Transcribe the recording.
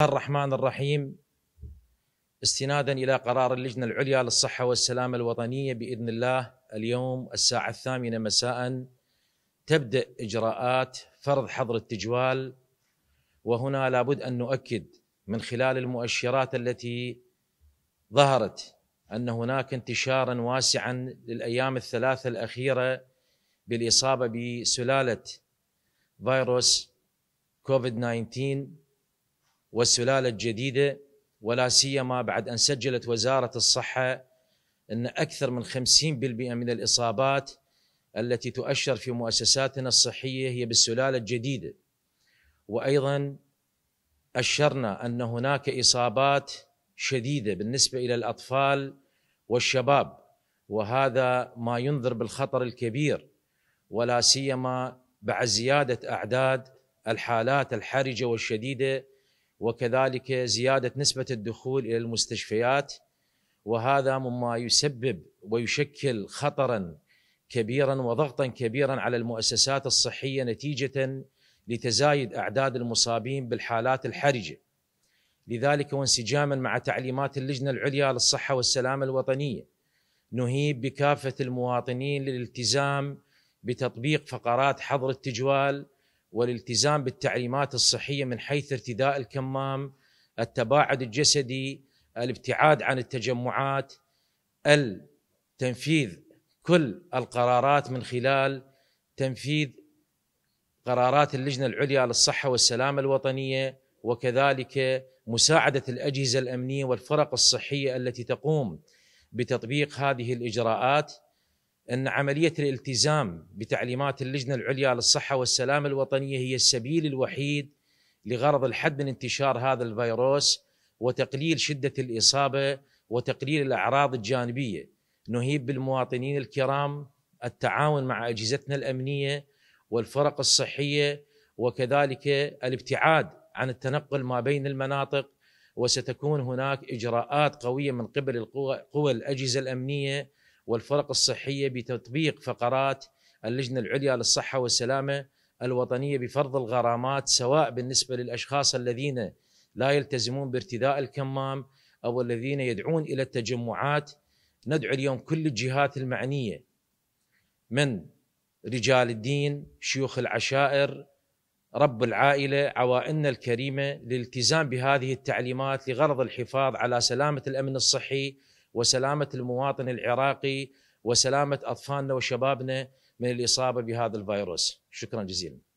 الرحمن الرحيم استنادا الى قرار اللجنه العليا للصحه والسلامه الوطنيه باذن الله اليوم الساعه الثامنه مساء تبدا اجراءات فرض حظر التجوال وهنا لابد ان نؤكد من خلال المؤشرات التي ظهرت ان هناك انتشارا واسعا للايام الثلاثه الاخيره بالاصابه بسلاله فيروس كوفيد 19 والسلاله الجديده ولا سيما بعد ان سجلت وزاره الصحه ان اكثر من 50% من الاصابات التي تؤشر في مؤسساتنا الصحيه هي بالسلاله الجديده. وايضا اشرنا ان هناك اصابات شديده بالنسبه الى الاطفال والشباب وهذا ما ينذر بالخطر الكبير ولا سيما بعد زياده اعداد الحالات الحرجه والشديده وكذلك زياده نسبه الدخول الى المستشفيات وهذا مما يسبب ويشكل خطرا كبيرا وضغطا كبيرا على المؤسسات الصحيه نتيجه لتزايد اعداد المصابين بالحالات الحرجه. لذلك وانسجاما مع تعليمات اللجنه العليا للصحه والسلامه الوطنيه نهيب بكافه المواطنين للالتزام بتطبيق فقرات حظر التجوال والالتزام بالتعليمات الصحيه من حيث ارتداء الكمام، التباعد الجسدي، الابتعاد عن التجمعات، تنفيذ كل القرارات من خلال تنفيذ قرارات اللجنه العليا للصحه والسلامه الوطنيه وكذلك مساعده الاجهزه الامنيه والفرق الصحيه التي تقوم بتطبيق هذه الاجراءات ان عمليه الالتزام بتعليمات اللجنه العليا للصحه والسلامه الوطنيه هي السبيل الوحيد لغرض الحد من انتشار هذا الفيروس وتقليل شده الاصابه وتقليل الاعراض الجانبيه. نهيب بالمواطنين الكرام التعاون مع اجهزتنا الامنيه والفرق الصحيه وكذلك الابتعاد عن التنقل ما بين المناطق وستكون هناك اجراءات قويه من قبل القوى الاجهزه الامنيه والفرق الصحيه بتطبيق فقرات اللجنه العليا للصحه والسلامه الوطنيه بفرض الغرامات سواء بالنسبه للاشخاص الذين لا يلتزمون بارتداء الكمام او الذين يدعون الى التجمعات ندعو اليوم كل الجهات المعنيه من رجال الدين، شيوخ العشائر، رب العائله، عوائلنا الكريمه للالتزام بهذه التعليمات لغرض الحفاظ على سلامه الامن الصحي وسلامه المواطن العراقي وسلامه اطفالنا وشبابنا من الاصابه بهذا الفيروس شكرا جزيلا